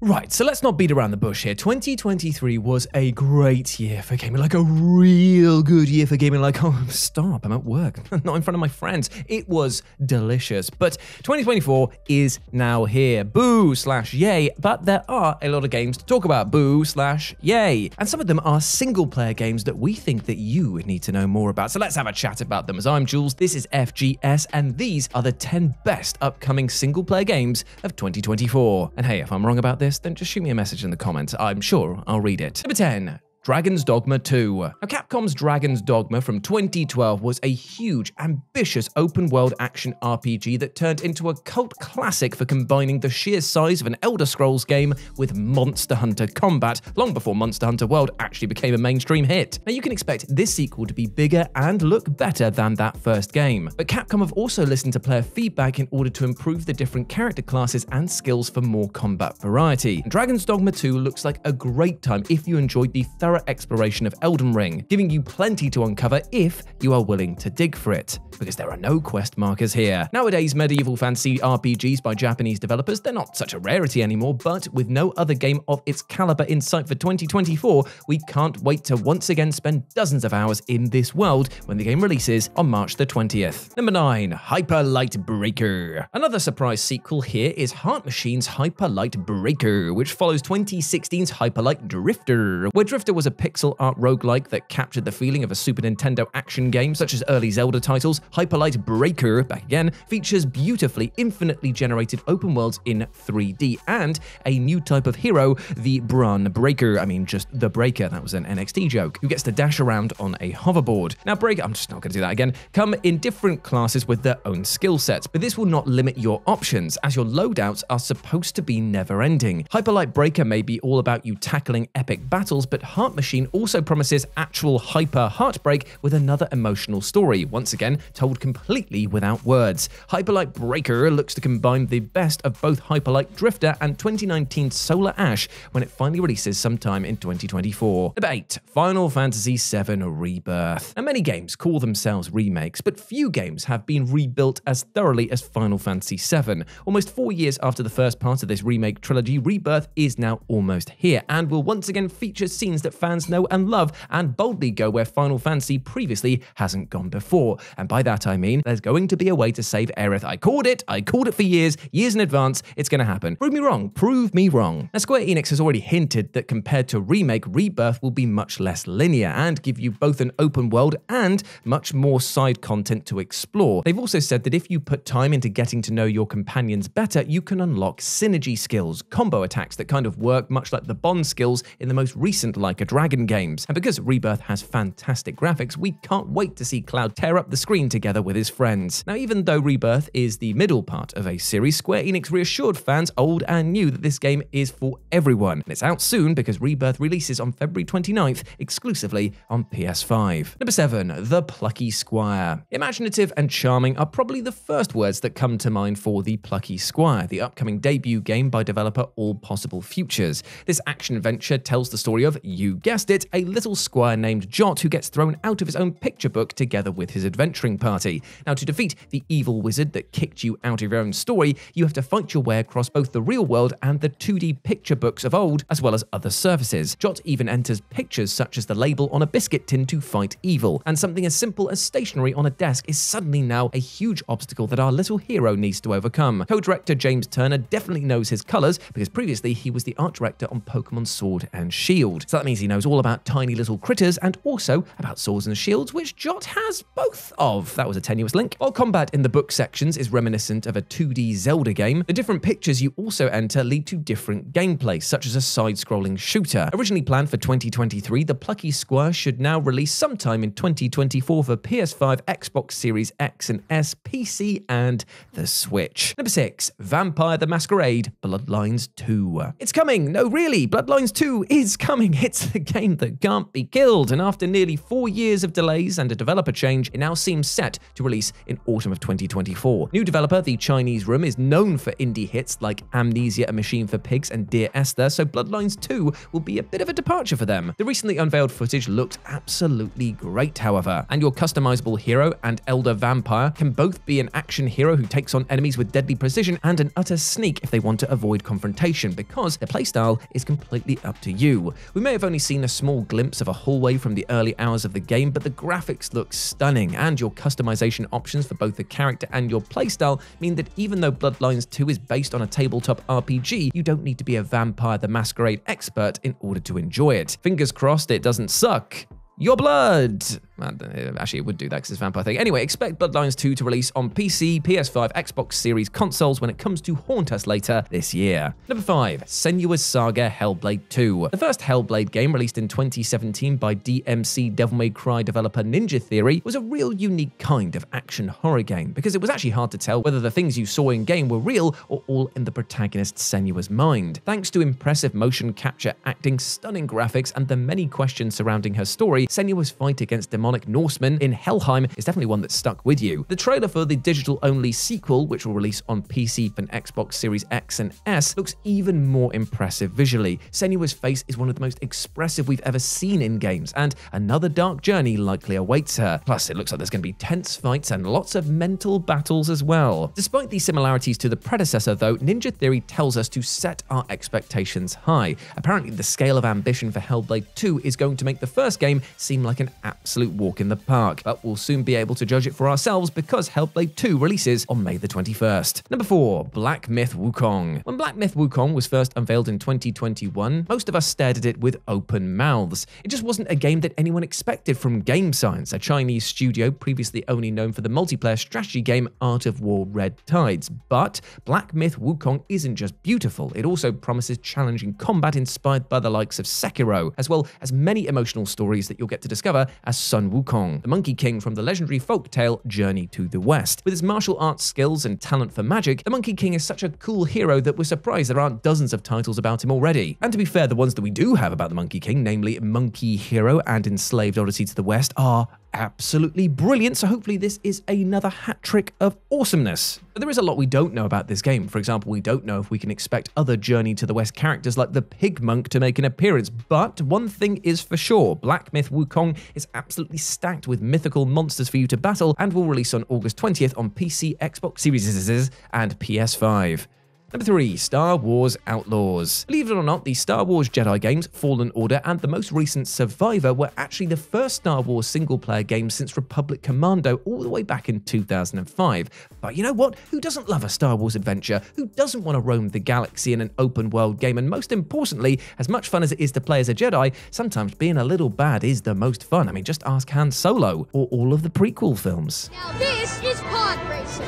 Right, so let's not beat around the bush here. 2023 was a great year for gaming, like a real good year for gaming. Like, oh, stop, I'm at work, not in front of my friends. It was delicious. But 2024 is now here. Boo slash yay, but there are a lot of games to talk about. Boo slash yay. And some of them are single player games that we think that you would need to know more about. So let's have a chat about them. As I'm Jules, this is FGS, and these are the 10 best upcoming single player games of 2024. And hey, if I'm wrong about this, this, then just shoot me a message in the comments. I'm sure I'll read it. Number 10, Dragon's Dogma 2. Now, Capcom's Dragon's Dogma from 2012 was a huge, ambitious open-world action RPG that turned into a cult classic for combining the sheer size of an Elder Scrolls game with Monster Hunter combat, long before Monster Hunter World actually became a mainstream hit. Now, you can expect this sequel to be bigger and look better than that first game, but Capcom have also listened to player feedback in order to improve the different character classes and skills for more combat variety. Dragon's Dogma 2 looks like a great time if you enjoyed the thorough exploration of Elden Ring, giving you plenty to uncover if you are willing to dig for it because there are no quest markers here. Nowadays, medieval fantasy RPGs by Japanese developers, they're not such a rarity anymore, but with no other game of its caliber in sight for 2024, we can't wait to once again spend dozens of hours in this world when the game releases on March the 20th. Number 9. Hyper Light Breaker Another surprise sequel here is Heart Machine's Hyper Light Breaker, which follows 2016's Hyper Light Drifter, where Drifter was a pixel art roguelike that captured the feeling of a Super Nintendo action game such as early Zelda titles, Hyperlight Breaker, back again, features beautifully infinitely generated open worlds in 3D and a new type of hero, the Brun Breaker. I mean, just the Breaker, that was an NXT joke, who gets to dash around on a hoverboard. Now, Breaker, I'm just not going to do that again, come in different classes with their own skill sets, but this will not limit your options, as your loadouts are supposed to be never ending. Hyperlight Breaker may be all about you tackling epic battles, but Heart Machine also promises actual hyper heartbreak with another emotional story, once again told completely without words. Hyperlight Breaker looks to combine the best of both Hyperlight Drifter and 2019's Solar Ash when it finally releases sometime in 2024. Number 8. Final Fantasy VII Rebirth. Now many games call themselves remakes, but few games have been rebuilt as thoroughly as Final Fantasy VII. Almost four years after the first part of this remake trilogy, Rebirth is now almost here and will once again feature scenes that fans know and love and boldly go where Final Fantasy previously hasn't gone before. And by that, I mean, there's going to be a way to save Aerith. I called it. I called it for years, years in advance. It's going to happen. Prove me wrong. Prove me wrong. Now, Square Enix has already hinted that compared to Remake, Rebirth will be much less linear and give you both an open world and much more side content to explore. They've also said that if you put time into getting to know your companions better, you can unlock synergy skills, combo attacks that kind of work much like the Bond skills in the most recent Like a Dragon games. And because Rebirth has fantastic graphics, we can't wait to see Cloud tear up the screen to together with his friends. Now, even though Rebirth is the middle part of a series, Square Enix reassured fans old and new that this game is for everyone. And it's out soon because Rebirth releases on February 29th exclusively on PS5. Number 7. The Plucky Squire Imaginative and charming are probably the first words that come to mind for The Plucky Squire, the upcoming debut game by developer All Possible Futures. This action adventure tells the story of, you guessed it, a little squire named Jot who gets thrown out of his own picture book together with his adventuring partner party. Now, to defeat the evil wizard that kicked you out of your own story, you have to fight your way across both the real world and the 2D picture books of old, as well as other surfaces. Jot even enters pictures such as the label on a biscuit tin to fight evil, and something as simple as stationery on a desk is suddenly now a huge obstacle that our little hero needs to overcome. Co-director James Turner definitely knows his colors because previously he was the art director on Pokemon Sword and Shield. So that means he knows all about tiny little critters and also about swords and shields, which Jot has both of month. That was a tenuous link. While combat in the book sections is reminiscent of a 2D Zelda game, the different pictures you also enter lead to different gameplay, such as a side-scrolling shooter. Originally planned for 2023, the Plucky Squire should now release sometime in 2024 for PS5, Xbox Series X and S, PC, and the Switch. Number 6. Vampire the Masquerade Bloodlines 2. It's coming! No, really! Bloodlines 2 is coming! It's the game that can't be killed, and after nearly four years of delays and a developer change, it now seems set to release in autumn of 2024. New developer The Chinese Room is known for indie hits like Amnesia, A Machine for Pigs, and Dear Esther, so Bloodlines 2 will be a bit of a departure for them. The recently unveiled footage looked absolutely great, however, and your customizable hero and elder vampire can both be an action hero who takes on enemies with deadly precision and an utter sneak if they want to avoid confrontation, because their playstyle is completely up to you. We may have only seen a small glimpse of a hallway from the early hours of the game, but the graphics look stunning, and your customizable customization options for both the character and your playstyle mean that even though Bloodlines 2 is based on a tabletop RPG, you don't need to be a Vampire the Masquerade expert in order to enjoy it. Fingers crossed it doesn't suck. Your blood! Actually, it would do that because it's vampire thing. Anyway, expect Bloodlines 2 to release on PC, PS5, Xbox Series consoles when it comes to haunt us later this year. Number 5. Senua's Saga Hellblade 2. The first Hellblade game released in 2017 by DMC Devil May Cry developer Ninja Theory was a real unique kind of action horror game because it was actually hard to tell whether the things you saw in game were real or all in the protagonist Senua's mind. Thanks to impressive motion capture, acting, stunning graphics, and the many questions surrounding her story, Senua's fight against demonic demonic in Helheim is definitely one that stuck with you. The trailer for the digital-only sequel, which will release on PC and Xbox Series X and S, looks even more impressive visually. Senua's face is one of the most expressive we've ever seen in games, and another dark journey likely awaits her. Plus, it looks like there's going to be tense fights and lots of mental battles as well. Despite these similarities to the predecessor, though, Ninja Theory tells us to set our expectations high. Apparently, the scale of ambition for Hellblade 2 is going to make the first game seem like an absolute walk in the park, but we'll soon be able to judge it for ourselves because Hellblade 2 releases on May the 21st. Number 4. Black Myth Wukong When Black Myth Wukong was first unveiled in 2021, most of us stared at it with open mouths. It just wasn't a game that anyone expected from Game Science, a Chinese studio previously only known for the multiplayer strategy game Art of War Red Tides. But Black Myth Wukong isn't just beautiful, it also promises challenging combat inspired by the likes of Sekiro, as well as many emotional stories that you'll get to discover as Sun Wukong, the Monkey King from the legendary folk tale Journey to the West. With his martial arts skills and talent for magic, the Monkey King is such a cool hero that we're surprised there aren't dozens of titles about him already. And to be fair, the ones that we do have about the Monkey King, namely Monkey Hero and Enslaved Odyssey to the West, are absolutely brilliant. So hopefully this is another hat trick of awesomeness. But there is a lot we don't know about this game. For example, we don't know if we can expect other Journey to the West characters like the Pig Monk to make an appearance. But one thing is for sure, Black Myth Wukong is absolutely stacked with mythical monsters for you to battle and will release on August 20th on PC, Xbox Series and PS5. Number 3. Star Wars Outlaws Believe it or not, the Star Wars Jedi games, Fallen Order and the most recent Survivor were actually the first Star Wars single-player game since Republic Commando all the way back in 2005. But you know what? Who doesn't love a Star Wars adventure? Who doesn't want to roam the galaxy in an open-world game? And most importantly, as much fun as it is to play as a Jedi, sometimes being a little bad is the most fun. I mean, just ask Han Solo or all of the prequel films. Now this is pod racing.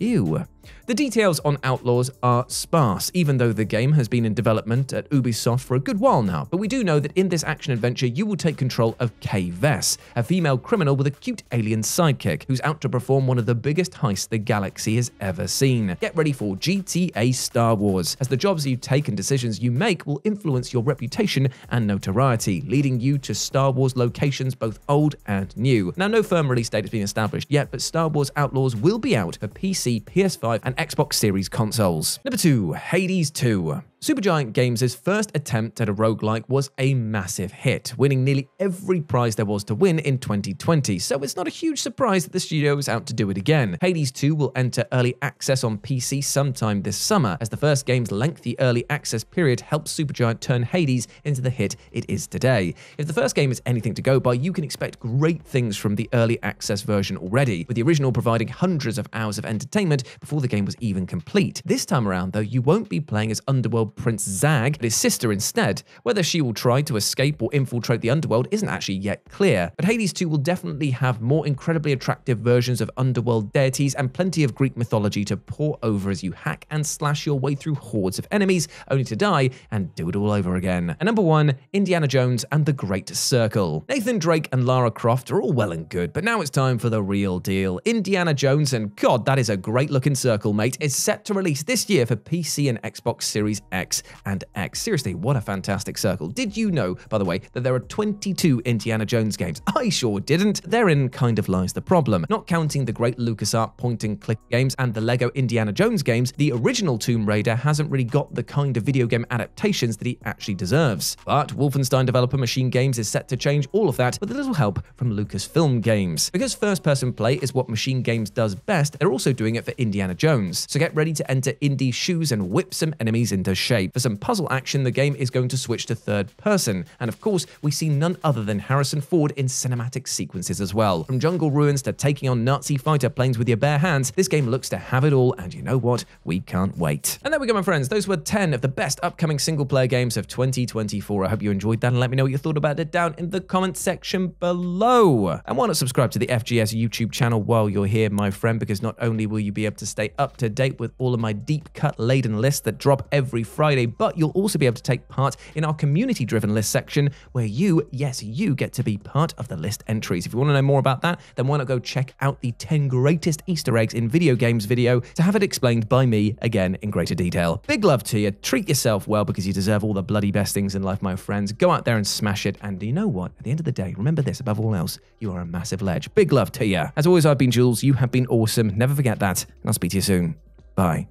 Ew. The details on Outlaws are sparse, even though the game has been in development at Ubisoft for a good while now, but we do know that in this action adventure you will take control of Kay Vess, a female criminal with a cute alien sidekick who's out to perform one of the biggest heists the galaxy has ever seen. Get ready for GTA Star Wars, as the jobs you take and decisions you make will influence your reputation and notoriety, leading you to Star Wars locations both old and new. Now, no firm release date has been established yet, but Star Wars Outlaws will be out for PC PS5, and Xbox Series consoles. Number 2, Hades 2. Supergiant Games' first attempt at a roguelike was a massive hit, winning nearly every prize there was to win in 2020, so it's not a huge surprise that the studio is out to do it again. Hades 2 will enter early access on PC sometime this summer, as the first game's lengthy early access period helps Supergiant turn Hades into the hit it is today. If the first game is anything to go by, you can expect great things from the early access version already, with the original providing hundreds of hours of entertainment before the game was even complete. This time around, though, you won't be playing as underworld underworld Prince Zag and his sister instead. Whether she will try to escape or infiltrate the underworld isn't actually yet clear, but Hades 2 will definitely have more incredibly attractive versions of underworld deities and plenty of Greek mythology to pour over as you hack and slash your way through hordes of enemies, only to die and do it all over again. And number one, Indiana Jones and the Great Circle. Nathan Drake and Lara Croft are all well and good, but now it's time for the real deal. Indiana Jones, and God, that is a great looking circle, mate, is set to release this year for PC and Xbox Series X X, and X. Seriously, what a fantastic circle. Did you know, by the way, that there are 22 Indiana Jones games? I sure didn't. Therein kind of lies the problem. Not counting the great LucasArts point and click games and the LEGO Indiana Jones games, the original Tomb Raider hasn't really got the kind of video game adaptations that he actually deserves. But Wolfenstein developer Machine Games is set to change all of that with a little help from Lucasfilm Games. Because first person play is what Machine Games does best, they're also doing it for Indiana Jones. So get ready to enter indie shoes and whip some enemies into shape. For some puzzle action, the game is going to switch to third person, and of course, we see none other than Harrison Ford in cinematic sequences as well. From jungle ruins to taking on Nazi fighter planes with your bare hands, this game looks to have it all, and you know what? We can't wait. And there we go, my friends. Those were 10 of the best upcoming single player games of 2024. I hope you enjoyed that, and let me know what you thought about it down in the comment section below. And why not subscribe to the FGS YouTube channel while you're here, my friend, because not only will you be able to stay up to date with all of my deep cut laden lists that drop every Friday, but you'll also be able to take part in our community driven list section where you, yes, you get to be part of the list entries. If you want to know more about that, then why not go check out the 10 greatest Easter eggs in video games video to have it explained by me again in greater detail. Big love to you. Treat yourself well because you deserve all the bloody best things in life, my friends. Go out there and smash it. And you know what? At the end of the day, remember this above all else, you are a massive ledge. Big love to you. As always, I've been Jules. You have been awesome. Never forget that. And I'll speak to you soon. Bye.